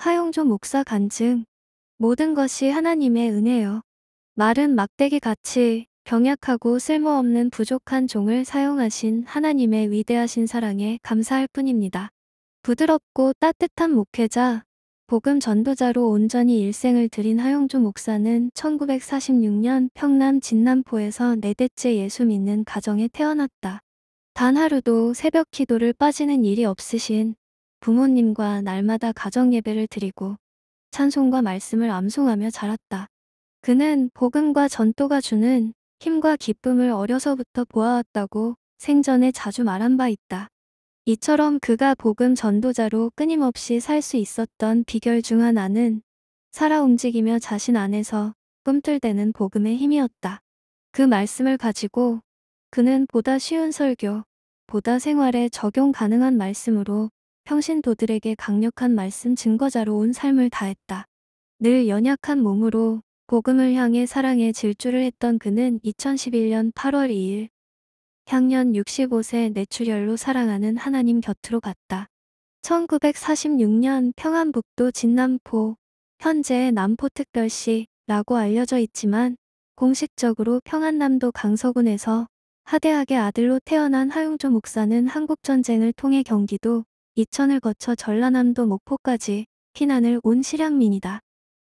하용조 목사 간증. 모든 것이 하나님의 은혜요. 말은 막대기 같이 병약하고 쓸모없는 부족한 종을 사용하신 하나님의 위대하신 사랑에 감사할 뿐입니다. 부드럽고 따뜻한 목회자, 복음 전도자로 온전히 일생을 들인 하용조 목사는 1946년 평남 진남포에서 네 대째 예수 믿는 가정에 태어났다. 단 하루도 새벽 기도를 빠지는 일이 없으신 부모님과 날마다 가정 예배를 드리고 찬송과 말씀을 암송하며 자랐다. 그는 복음과 전도가 주는 힘과 기쁨을 어려서부터 보아왔다고 생전에 자주 말한 바 있다. 이처럼 그가 복음 전도자로 끊임없이 살 수 있었던 비결 중 하나는 살아 움직이며 자신 안에서 꿈틀대는 복음의 힘이었다. 그 말씀을 가지고 그는 보다 쉬운 설교, 보다 생활에 적용 가능한 말씀으로 평신도들에게 강력한 말씀 증거자로 온 삶을 다했다. 늘 연약한 몸으로 복음을 향해 사랑의 질주를 했던 그는 2011년 8월 2일 향년 65세 내출혈로 사랑하는 하나님 곁으로 갔다. 1946년 평안북도 진남포, 현재 남포특별시라고 알려져 있지만 공식적으로 평안남도 강서군에서 하대학의 아들로 태어난 하용조 목사는 한국전쟁을 통해 경기도 이천을 거쳐 전라남도 목포까지 피난을 온 실향민이다.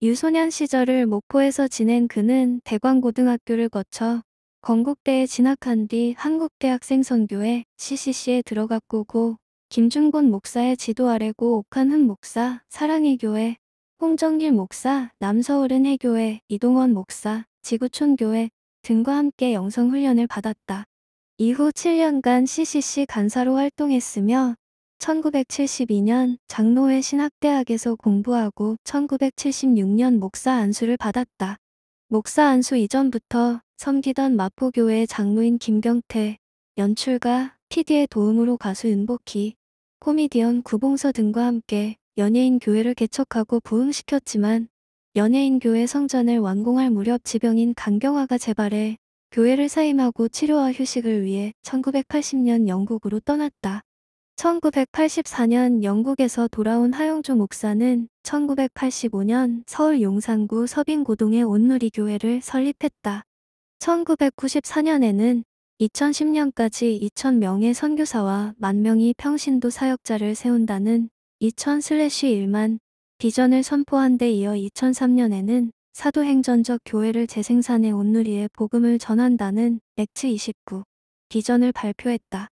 유소년 시절을 목포에서 지낸 그는 대광고등학교를 거쳐 건국대에 진학한 뒤 한국대학생 선교회 CCC에 들어갔고 고 김중곤 목사의 지도 아래 고옥한흥 목사, 사랑의 교회, 홍정길 목사, 남서울은 해교회, 이동원 목사, 지구촌 교회 등과 함께 영성훈련을 받았다. 이후 7년간 CCC 간사로 활동했으며 1972년 장로회 신학대학에서 공부하고 1976년 목사 안수를 받았다. 목사 안수 이전부터 섬기던 마포교회 장로인 김병태, 연출가, PD의 도움으로 가수 윤복희, 코미디언 구봉서 등과 함께 연예인 교회를 개척하고 부흥시켰지만 연예인 교회 성전을 완공할 무렵 지병인 강경화가 재발해 교회를 사임하고 치료와 휴식을 위해 1980년 영국으로 떠났다. 1984년 영국에서 돌아온 하영조 목사는 1985년 서울 용산구 서빙고동의 온누리교회를 설립했다. 1994년에는 2010년까지 2,000명의 선교사와 1만명이 평신도 사역자를 세운다는 2000-1만 비전을 선포한 데 이어 2003년에는 사도행전적 교회를 재생산해 온누리의 복음을 전한다는 액트 29 비전을 발표했다.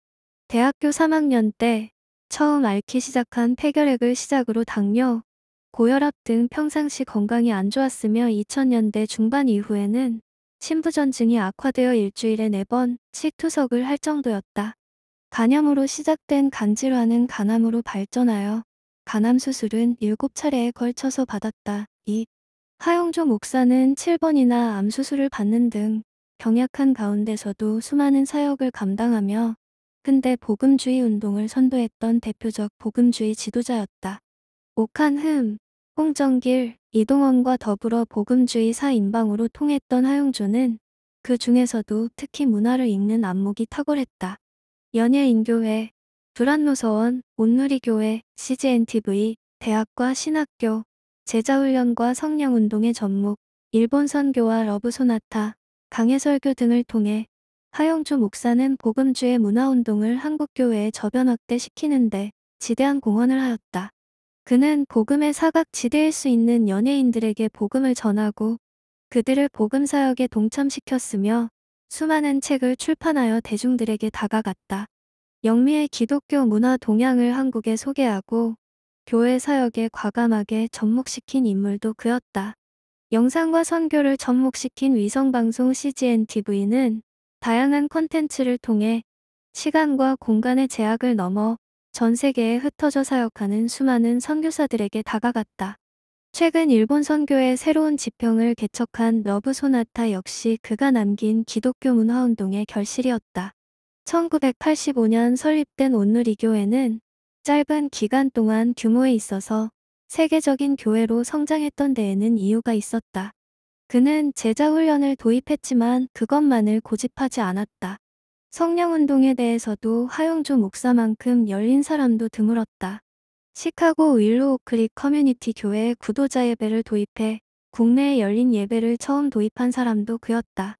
대학교 3학년 때 처음 앓기 시작한 폐결핵을 시작으로 당뇨, 고혈압 등 평상시 건강이 안 좋았으며 2000년대 중반 이후에는 신부전증이 악화되어 일주일에 4번씩 투석을 할 정도였다. 간염으로 시작된 간질환은 간암으로 발전하여 간암 수술은 7차례에 걸쳐서 받았다. 2. 하용조 목사는 7번이나 암 수술을 받는 등경약한 가운데서도 수많은 사역을 감당하며 근데 복음주의 운동을 선도했던 대표적 복음주의 지도자였다. 옥한흠, 홍정길, 이동원과 더불어 복음주의사 인방으로 통했던 하용조는 그 중에서도 특히 문화를 읽는 안목이 탁월했다. 연예인교회, 불안노서원, 온누리교회, CGNTV, 대학과 신학교, 제자훈련과 성령운동의 전목 일본 선교와 러브소나타, 강해설교 등을 통해 하영주 목사는 복음주의 문화운동을 한국교회에 저변 확대시키는데 지대한 공헌을 하였다. 그는 복음의 사각지대일 수 있는 연예인들에게 복음을 전하고 그들을 복음사역에 동참시켰으며 수많은 책을 출판하여 대중들에게 다가갔다. 영미의 기독교 문화 동향을 한국에 소개하고 교회 사역에 과감하게 접목시킨 인물도 그였다. 영상과 선교를 접목시킨 위성방송 CGN TV는 다양한 콘텐츠를 통해 시간과 공간의 제약을 넘어 전 세계에 흩어져 사역하는 수많은 선교사들에게 다가갔다. 최근 일본 선교의 새로운 지평을 개척한 러브 소나타 역시 그가 남긴 기독교 문화 운동의 결실이었다. 1985년 설립된 온누리교회는 짧은 기간 동안 규모에 있어서 세계적인 교회로 성장했던 데에는 이유가 있었다. 그는 제자훈련을 도입했지만 그것만을 고집하지 않았다. 성령운동에 대해서도 하용조 목사만큼 열린 사람도 드물었다. 시카고 윌로우크릭 커뮤니티 교회 구도자 예배를 도입해 국내에 열린 예배를 처음 도입한 사람도 그였다.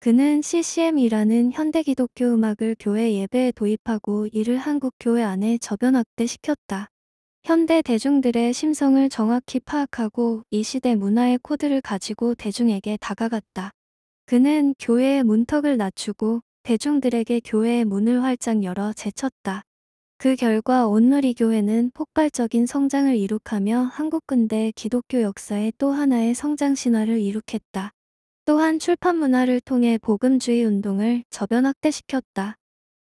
그는 CCM이라는 현대 기독교 음악을 교회 예배에 도입하고 이를 한국 교회 안에 저변확대시켰다. 현대 대중들의 심성을 정확히 파악하고 이 시대 문화의 코드를 가지고 대중에게 다가갔다. 그는 교회의 문턱을 낮추고 대중들에게 교회의 문을 활짝 열어 제쳤다. 그 결과 온누리교회는 폭발적인 성장을 이룩하며 한국 근대 기독교 역사의 또 하나의 성장 신화를 이룩했다. 또한 출판 문화를 통해 복음주의 운동을 저변 확대시켰다.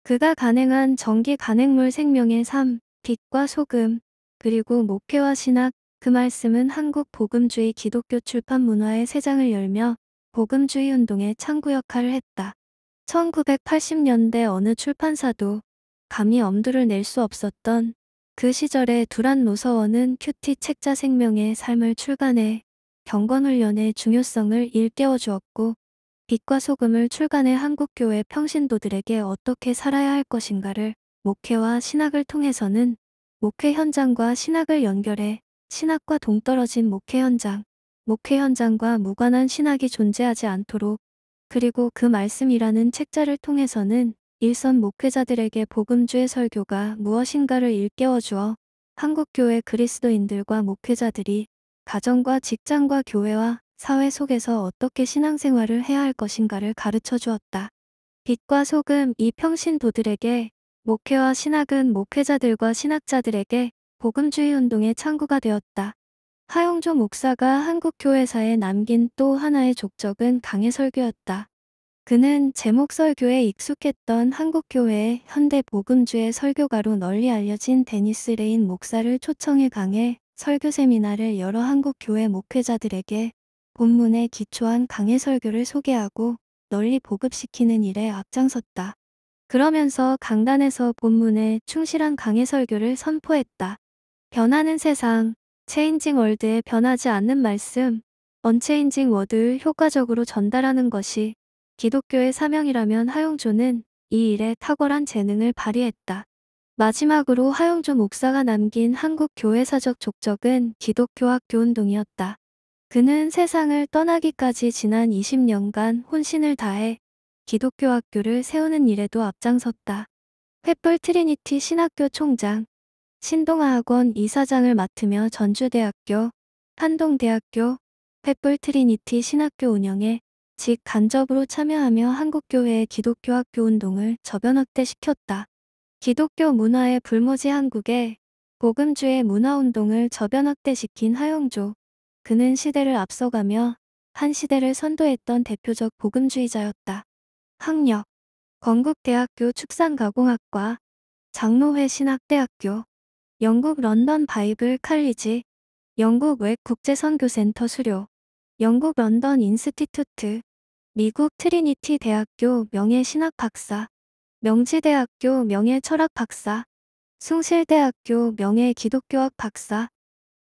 그가 간행한 전기 간행물 생명의 삶, 빛과 소금, 그리고 목회와 신학, 그 말씀은 한국 복음주의 기독교 출판 문화의 세장을 열며 복음주의 운동의 창구 역할을 했다. 1980년대 어느 출판사도 감히 엄두를 낼 수 없었던 그 시절의 두란 노서원은 큐티 책자 생명의 삶을 출간해 경건훈련의 중요성을 일깨워 주었고 빛과 소금을 출간해 한국교회 평신도들에게 어떻게 살아야 할 것인가를 목회와 신학을 통해서는 목회 현장과 신학을 연결해 신학과 동떨어진 목회 현장, 목회 현장과 무관한 신학이 존재하지 않도록 그리고 그 말씀이라는 책자를 통해서는 일선 목회자들에게 복음주의 설교가 무엇인가를 일깨워 주어 한국교회 그리스도인들과 목회자들이 가정과 직장과 교회와 사회 속에서 어떻게 신앙생활을 해야 할 것인가를 가르쳐 주었다. 빛과 소금 이 평신도들에게 목회와 신학은 목회자들과 신학자들에게 복음주의 운동의 창구가 되었다. 하용조 목사가 한국교회사에 남긴 또 하나의 족적은 강해설교였다. 그는 제목설교에 익숙했던 한국교회의 현대 복음주의 설교가로 널리 알려진 데니스 레인 목사를 초청해 강해 설교 세미나를 여러 한국교회 목회자들에게 본문에 기초한 강해 설교를 소개하고 널리 보급시키는 일에 앞장섰다. 그러면서 강단에서 본문에 충실한 강의 설교를 선포했다. 변하는 세상, 체인징 월드에 변하지 않는 말씀, 언체인징 워드를 효과적으로 전달하는 것이 기독교의 사명이라면 하용조는 이 일에 탁월한 재능을 발휘했다. 마지막으로 하용조 목사가 남긴 한국 교회사적 족적은 기독교 학교 운동이었다. 그는 세상을 떠나기까지 지난 20년간 혼신을 다해 기독교 학교를 세우는 일에도 앞장섰다. 횃불 트리니티 신학교 총장, 신동아 학원 이사장을 맡으며 전주대학교, 한동대학교, 횃불 트리니티 신학교 운영에 직 간접으로 참여하며 한국교회의 기독교 학교 운동을 저변 확대시켰다. 기독교 문화의 불모지 한국에 고금주의 문화운동을 저변 확대시킨 하영조. 그는 시대를 앞서가며 한 시대를 선도했던 대표적 고금주의자였다 학력 건국대학교 축산가공학과 장로회 신학대학교 영국 런던 바이블 칼리지 영국 웹 국제선교센터 수료 영국 런던 인스티튜트 미국 트리니티 대학교 명예신학 박사 명지대학교 명예철학 박사 숭실대학교 명예기독교학 박사